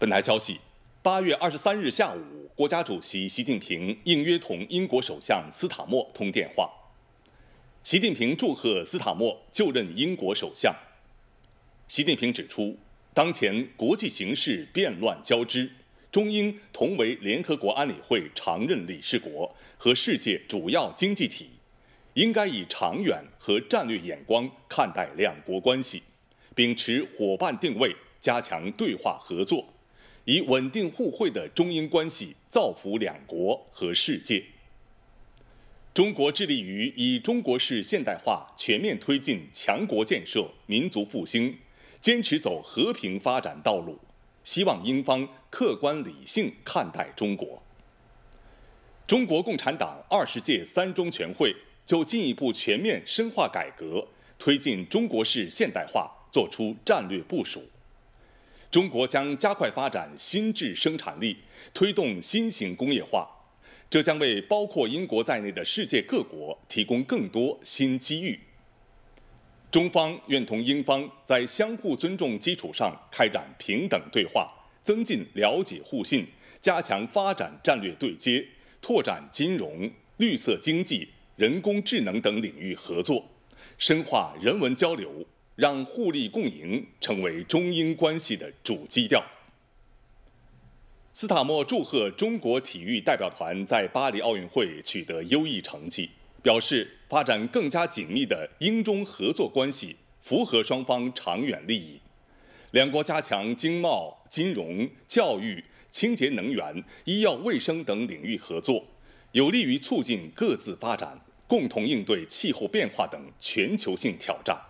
本台消息，八月二十三日下午，国家主席习近平应约同英国首相斯塔默通电话。习近平祝贺斯塔默就任英国首相。习近平指出，当前国际形势变乱交织，中英同为联合国安理会常任理事国和世界主要经济体，应该以长远和战略眼光看待两国关系，秉持伙伴定位，加强对话合作。以稳定互惠的中英关系造福两国和世界。中国致力于以中国式现代化全面推进强国建设、民族复兴，坚持走和平发展道路，希望英方客观理性看待中国。中国共产党二十届三中全会就进一步全面深化改革、推进中国式现代化作出战略部署。中国将加快发展新质生产力，推动新型工业化，这将为包括英国在内的世界各国提供更多新机遇。中方愿同英方在相互尊重基础上开展平等对话，增进了解互信，加强发展战略对接，拓展金融、绿色经济、人工智能等领域合作，深化人文交流。让互利共赢成为中英关系的主基调。斯塔默祝贺中国体育代表团在巴黎奥运会取得优异成绩，表示发展更加紧密的英中合作关系符合双方长远利益。两国加强经贸、金融、教育、清洁能源、医药卫生等领域合作，有利于促进各自发展，共同应对气候变化等全球性挑战。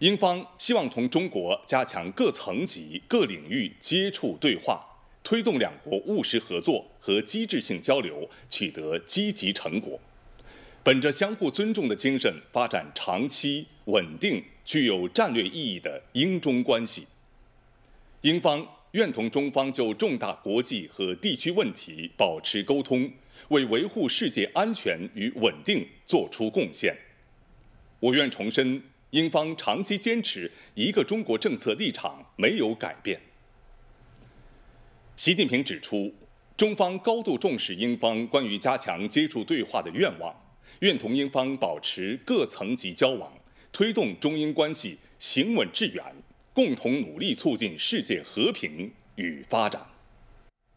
英方希望同中国加强各层级、各领域接触对话，推动两国务实合作和机制性交流取得积极成果。本着相互尊重的精神，发展长期稳定、具有战略意义的英中关系。英方愿同中方就重大国际和地区问题保持沟通，为维护世界安全与稳定作出贡献。我愿重申。英方长期坚持一个中国政策立场没有改变。习近平指出，中方高度重视英方关于加强接触对话的愿望，愿同英方保持各层级交往，推动中英关系行稳致远，共同努力促进世界和平与发展。